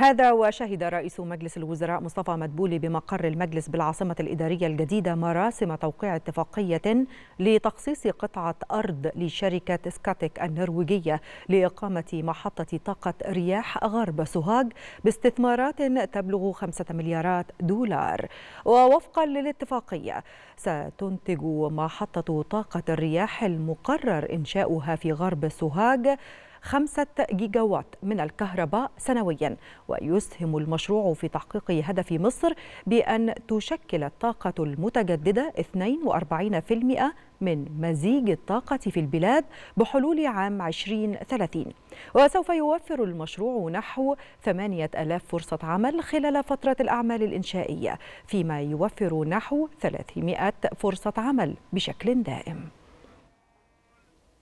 هذا وشهد رئيس مجلس الوزراء مصطفى مدبولي بمقر المجلس بالعاصمة الإدارية الجديدة مراسم توقيع اتفاقية لتخصيص قطعة أرض لشركة سكاتيك النرويجية لإقامة محطة طاقة رياح غرب سوهاج باستثمارات تبلغ 5 مليارات دولار ووفقا للاتفاقية ستنتج محطة طاقة الرياح المقرر إنشاؤها في غرب سوهاج جيجا جيجاوات من الكهرباء سنويا ويسهم المشروع في تحقيق هدف مصر بأن تشكل الطاقة المتجددة 42% من مزيج الطاقة في البلاد بحلول عام 2030 وسوف يوفر المشروع نحو 8000 فرصة عمل خلال فترة الأعمال الإنشائية فيما يوفر نحو 300 فرصة عمل بشكل دائم